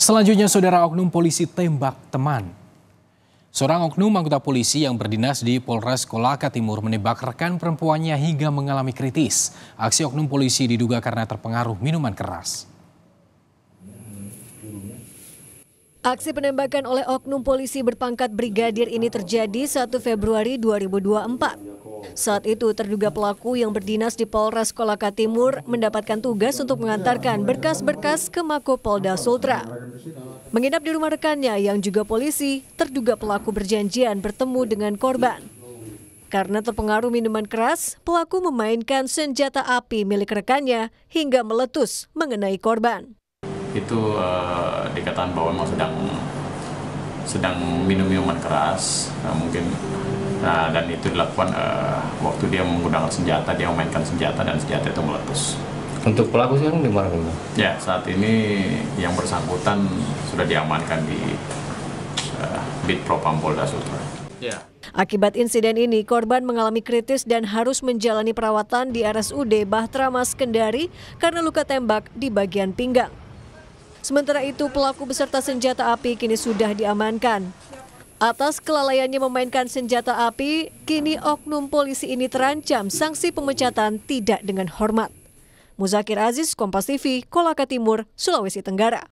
Selanjutnya saudara oknum polisi tembak teman. Seorang oknum anggota polisi yang berdinas di Polres Kolaka Timur menembak rekan perempuannya hingga mengalami kritis. Aksi oknum polisi diduga karena terpengaruh minuman keras. Aksi penembakan oleh oknum polisi berpangkat brigadir ini terjadi 1 Februari 2024. Saat itu terduga pelaku yang berdinas di Polres Kolaka Timur mendapatkan tugas untuk mengantarkan berkas-berkas ke Mako Polda Sultra. Menginap di rumah rekannya yang juga polisi, terduga pelaku berjanjian bertemu dengan korban. Karena terpengaruh minuman keras, pelaku memainkan senjata api milik rekannya hingga meletus mengenai korban. Itu uh, dikatakan bahwa sedang sedang minum minuman keras, nah, mungkin Nah, dan itu dilakukan uh, waktu dia menggunakan senjata, dia memainkan senjata dan senjata itu meletus. Untuk pelaku sekarang di mana? Ya, saat ini yang bersangkutan sudah diamankan di uh, Bit Propam Polda Sultra. Ya. Akibat insiden ini, korban mengalami kritis dan harus menjalani perawatan di RSUD Bahtera Mas Kendari karena luka tembak di bagian pinggang. Sementara itu, pelaku beserta senjata api kini sudah diamankan. Atas kelalaiannya memainkan senjata api, kini oknum polisi ini terancam sanksi pemecatan tidak dengan hormat. Muzakir Aziz, Kompas TV, Kolaka Timur, Sulawesi Tenggara.